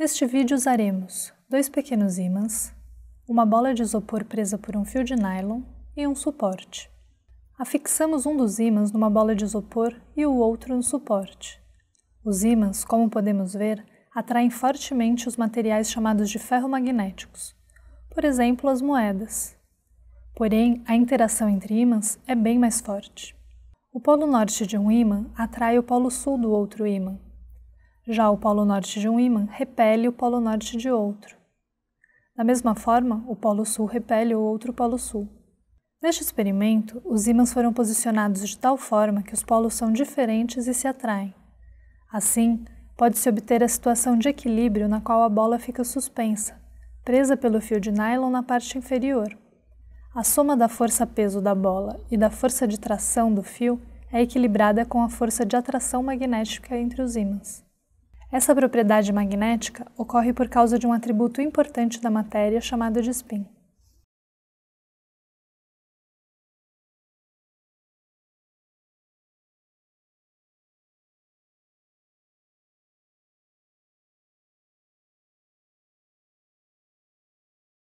Neste vídeo usaremos dois pequenos ímãs, uma bola de isopor presa por um fio de nylon e um suporte. Afixamos um dos ímãs numa bola de isopor e o outro no suporte. Os ímãs, como podemos ver, atraem fortemente os materiais chamados de ferromagnéticos, por exemplo, as moedas. Porém, a interação entre ímãs é bem mais forte. O polo norte de um ímã atrai o polo sul do outro ímã, já o polo norte de um ímã repele o polo norte de outro. Da mesma forma, o polo sul repele o outro polo sul. Neste experimento, os ímãs foram posicionados de tal forma que os polos são diferentes e se atraem. Assim, pode-se obter a situação de equilíbrio na qual a bola fica suspensa, presa pelo fio de nylon na parte inferior. A soma da força-peso da bola e da força de tração do fio é equilibrada com a força de atração magnética entre os ímãs. Essa propriedade magnética ocorre por causa de um atributo importante da matéria chamado de spin.